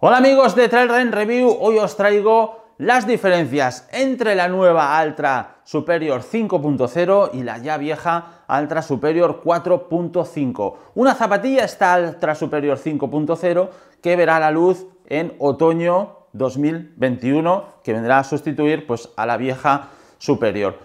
Hola amigos de Run Review, hoy os traigo las diferencias entre la nueva Altra Superior 5.0 y la ya vieja Altra Superior 4.5. Una zapatilla esta Altra Superior 5.0 que verá la luz en otoño 2021, que vendrá a sustituir pues a la vieja Superior.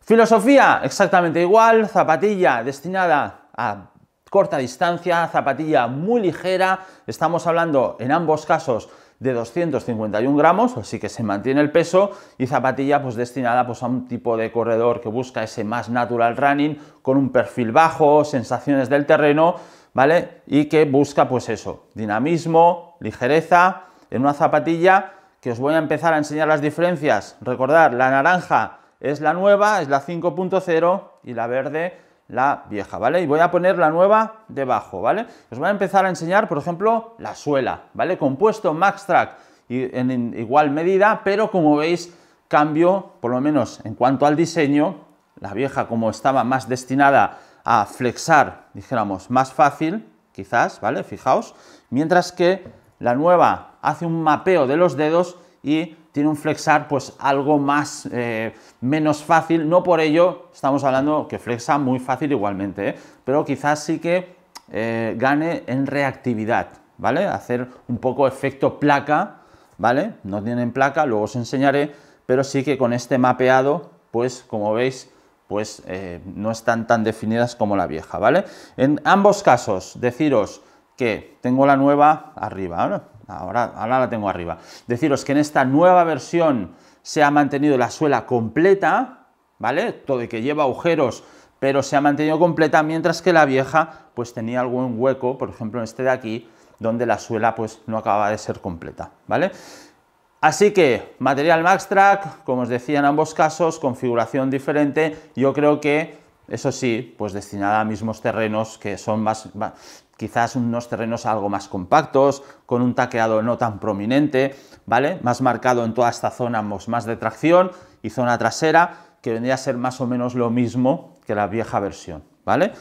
Filosofía exactamente igual, zapatilla destinada a corta distancia, zapatilla muy ligera, estamos hablando en ambos casos de 251 gramos, así que se mantiene el peso y zapatilla pues destinada pues a un tipo de corredor que busca ese más natural running con un perfil bajo, sensaciones del terreno, ¿vale? Y que busca pues eso, dinamismo, ligereza en una zapatilla que os voy a empezar a enseñar las diferencias. Recordar, la naranja es la nueva, es la 5.0 y la verde la vieja, ¿vale? Y voy a poner la nueva debajo, ¿vale? Os voy a empezar a enseñar, por ejemplo, la suela, ¿vale? Compuesto Max Track y en igual medida, pero como veis, cambio, por lo menos en cuanto al diseño, la vieja como estaba más destinada a flexar, dijéramos, más fácil, quizás, ¿vale? Fijaos, mientras que la nueva hace un mapeo de los dedos y tiene un flexar pues algo más, eh, menos fácil, no por ello estamos hablando que flexa muy fácil igualmente, ¿eh? pero quizás sí que eh, gane en reactividad, ¿vale? Hacer un poco efecto placa, ¿vale? No tienen placa, luego os enseñaré, pero sí que con este mapeado, pues como veis, pues no están tan definidas como la vieja, ¿vale? En ambos casos, deciros, que tengo la nueva arriba, ahora, ahora la tengo arriba. Deciros que en esta nueva versión se ha mantenido la suela completa, ¿vale? Todo y que lleva agujeros, pero se ha mantenido completa, mientras que la vieja pues tenía algún hueco, por ejemplo en este de aquí, donde la suela pues no acaba de ser completa, ¿vale? Así que material Maxtrack, como os decía en ambos casos, configuración diferente, yo creo que eso sí, pues destinada a mismos terrenos que son más, quizás unos terrenos algo más compactos, con un taqueado no tan prominente, ¿vale? Más marcado en toda esta zona más de tracción y zona trasera, que vendría a ser más o menos lo mismo que la vieja versión, ¿vale?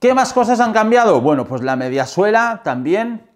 ¿Qué más cosas han cambiado? Bueno, pues la media suela también,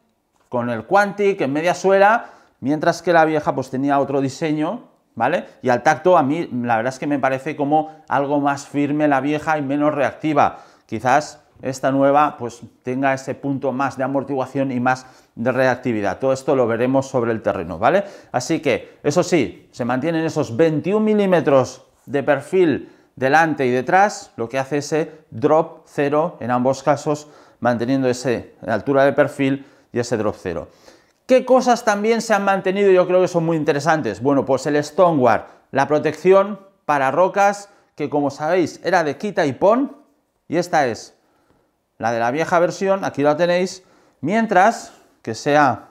con el Quantic en media suela, mientras que la vieja pues tenía otro diseño, ¿vale? Y al tacto a mí la verdad es que me parece como algo más firme la vieja y menos reactiva. Quizás esta nueva pues tenga ese punto más de amortiguación y más de reactividad. Todo esto lo veremos sobre el terreno, ¿vale? Así que, eso sí, se mantienen esos 21 milímetros de perfil delante y detrás, lo que hace ese drop cero en ambos casos, manteniendo esa altura de perfil y ese drop cero. ¿Qué cosas también se han mantenido? Yo creo que son muy interesantes. Bueno, pues el stoneware, la protección para rocas, que como sabéis era de quita y pon, y esta es la de la vieja versión, aquí la tenéis, mientras que sea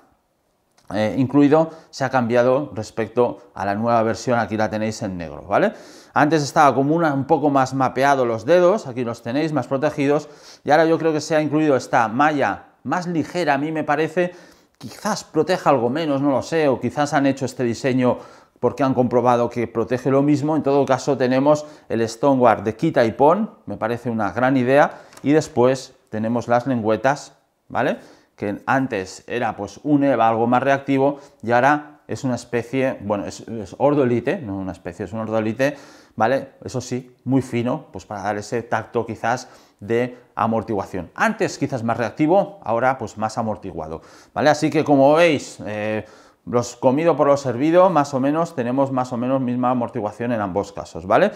ha eh, incluido se ha cambiado respecto a la nueva versión, aquí la tenéis en negro, ¿vale? Antes estaba como un poco más mapeado los dedos, aquí los tenéis más protegidos, y ahora yo creo que se ha incluido esta malla más ligera, a mí me parece, quizás proteja algo menos, no lo sé, o quizás han hecho este diseño porque han comprobado que protege lo mismo, en todo caso tenemos el stoneware de quita y pon, me parece una gran idea, y después tenemos las lengüetas, ¿vale? Que antes era pues un EVA algo más reactivo y ahora es una especie, bueno, es, ordolite, no una especie, es un ordolite, ¿vale? Eso sí, muy fino, pues para dar ese tacto quizás de amortiguación. Antes quizás más reactivo, ahora pues más amortiguado, ¿vale? Así que como veis, eh, los comido por los servido, más o menos, tenemos más o menos misma amortiguación en ambos casos, ¿vale?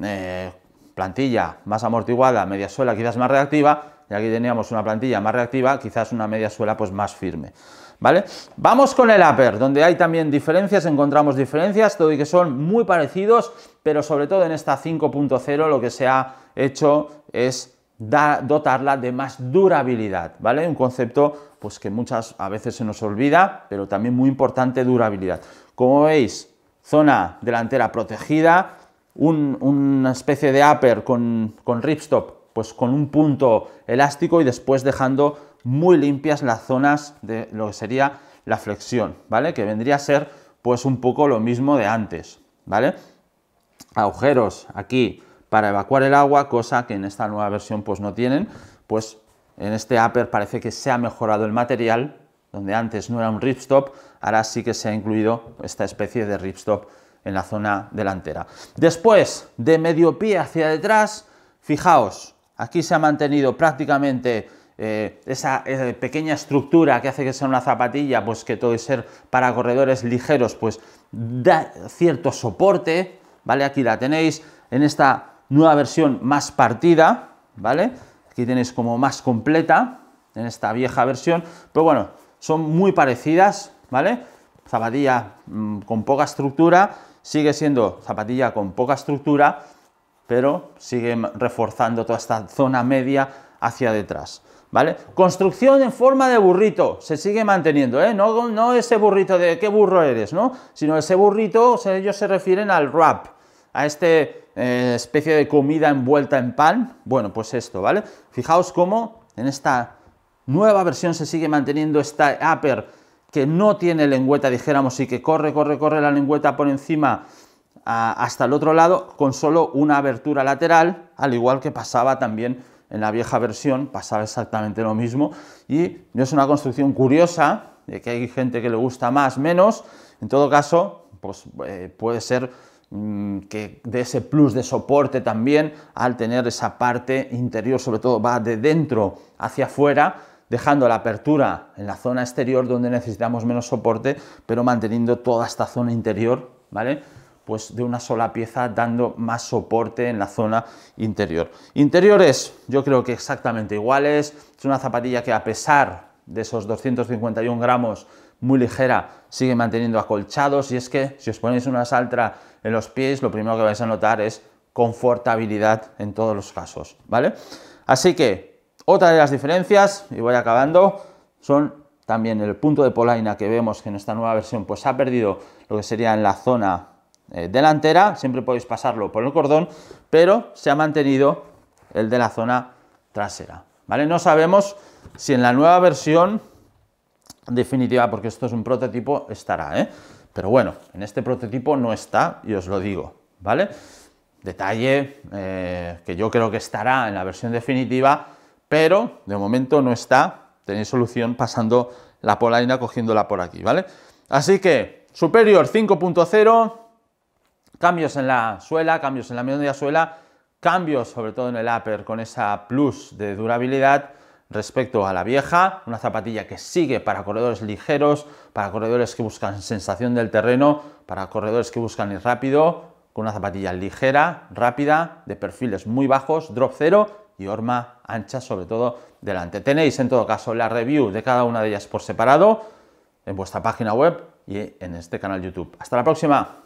Eh, plantilla más amortiguada, media suela quizás más reactiva, y aquí teníamos una plantilla más reactiva, quizás una media suela pues más firme. ¿Vale? Vamos con el upper, donde hay también diferencias, encontramos diferencias, todo y que son muy parecidos, pero sobre todo en esta 5.0 lo que se ha hecho es dotarla de más durabilidad, ¿vale? Un concepto pues que muchas a veces se nos olvida, pero también muy importante durabilidad. Como veis, zona delantera protegida, una especie de upper con, con ripstop pues con un punto elástico y después dejando muy limpias las zonas de lo que sería la flexión, ¿vale? Que vendría a ser pues un poco lo mismo de antes, ¿vale? Agujeros aquí para evacuar el agua, cosa que en esta nueva versión pues no tienen, pues en este upper parece que se ha mejorado el material, donde antes no era un ripstop, ahora sí que se ha incluido esta especie de ripstop en la zona delantera. Después, de medio pie hacia detrás, fijaos, Aquí se ha mantenido prácticamente eh, esa pequeña estructura que hace que sea una zapatilla, pues que todo ser para corredores ligeros, pues da cierto soporte, ¿vale? Aquí la tenéis en esta nueva versión más partida, ¿vale? Aquí tenéis como más completa en esta vieja versión, pero bueno, son muy parecidas, ¿vale? Zapatilla mm, con poca estructura, sigue siendo zapatilla con poca estructura, pero sigue reforzando toda esta zona media hacia detrás. ¿Vale? Construcción en forma de burrito, se sigue manteniendo, ¿eh? no, ese burrito de qué burro eres, ¿no? sino ese burrito, ellos se refieren al wrap, a esta eh, especie de comida envuelta en pan, bueno, pues esto, ¿vale? Fijaos cómo en esta nueva versión se sigue manteniendo esta upper que no tiene lengüeta, dijéramos, y que corre, corre, corre la lengüeta por encima hasta el otro lado con solo una abertura lateral, al igual que pasaba también en la vieja versión, pasaba exactamente lo mismo. Y no es una construcción curiosa, de que hay gente que le gusta más, menos. En todo caso, pues eh, puede ser mm, que de ese plus de soporte también, al tener esa parte interior, sobre todo va de dentro hacia afuera, dejando la apertura en la zona exterior donde necesitamos menos soporte, pero manteniendo toda esta zona interior, ¿vale? pues de una sola pieza dando más soporte en la zona interior. Interiores, yo creo que exactamente iguales. Es una zapatilla que a pesar de esos 251 gramos muy ligera, sigue manteniendo acolchados y es que si os ponéis una saltra en los pies, lo primero que vais a notar es confortabilidad en todos los casos, ¿vale? Así que otra de las diferencias, y voy acabando, son también el punto de polaina que vemos que en esta nueva versión pues ha perdido lo que sería en la zona eh, delantera, siempre podéis pasarlo por el cordón, pero se ha mantenido el de la zona trasera. ¿vale? No sabemos si en la nueva versión definitiva, porque esto es un prototipo, estará. ¿eh? Pero bueno, en este prototipo no está y os lo digo. ¿vale? Detalle eh, que yo creo que estará en la versión definitiva, pero de momento no está. Tenéis solución pasando la polaina cogiéndola por aquí, ¿vale? Así que, superior 5.0, Cambios en la suela, cambios en la media suela, cambios sobre todo en el upper con esa plus de durabilidad respecto a la vieja, una zapatilla que sigue para corredores ligeros, para corredores que buscan sensación del terreno, para corredores que buscan ir rápido, con una zapatilla ligera, rápida, de perfiles muy bajos, drop cero y horma ancha sobre todo delante. Tenéis en todo caso la review de cada una de ellas por separado en vuestra página web y en este canal YouTube. Hasta la próxima.